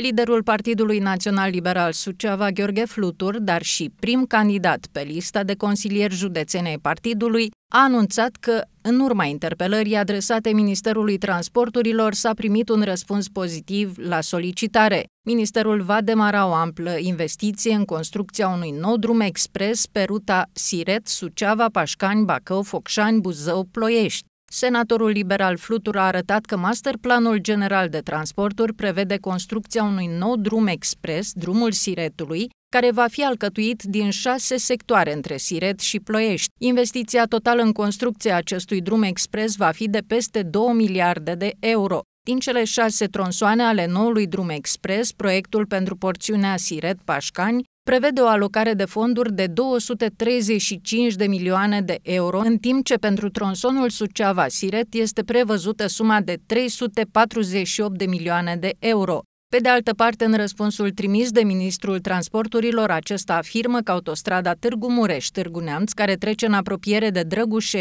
Liderul Partidului Național Liberal Suceava, Gheorghe Flutur, dar și prim candidat pe lista de județene județenei partidului, a anunțat că, în urma interpelării adresate Ministerului Transporturilor, s-a primit un răspuns pozitiv la solicitare. Ministerul va demara o amplă investiție în construcția unui nou drum expres pe ruta Siret, Suceava, Pașcani, Bacău, Focșani, Buzău, Ploiești. Senatorul liberal Flutur a arătat că masterplanul general de transporturi prevede construcția unui nou drum expres, drumul Siretului, care va fi alcătuit din șase sectoare între Siret și Ploiești. Investiția totală în construcția acestui drum expres va fi de peste 2 miliarde de euro. Din cele șase tronsoane ale noului drum expres, proiectul pentru porțiunea Siret-Pașcani prevede o alocare de fonduri de 235 de milioane de euro, în timp ce pentru tronsonul Suceava-Siret este prevăzută suma de 348 de milioane de euro. Pe de altă parte, în răspunsul trimis de ministrul transporturilor, acesta afirmă că autostrada Târgu Mureș-Târgu Neamț, care trece în apropiere de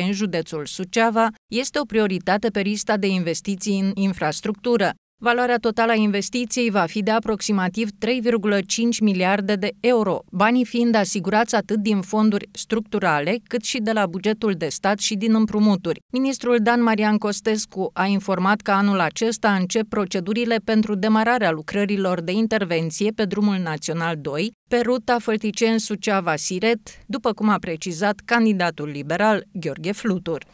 în județul Suceava, este o prioritate pe lista de investiții în infrastructură. Valoarea totală a investiției va fi de aproximativ 3,5 miliarde de euro, banii fiind asigurați atât din fonduri structurale, cât și de la bugetul de stat și din împrumuturi. Ministrul Dan Marian Costescu a informat că anul acesta încep procedurile pentru demararea lucrărilor de intervenție pe drumul național 2, pe ruta Fălticeni-Suceava-Siret, după cum a precizat candidatul liberal Gheorghe Flutur.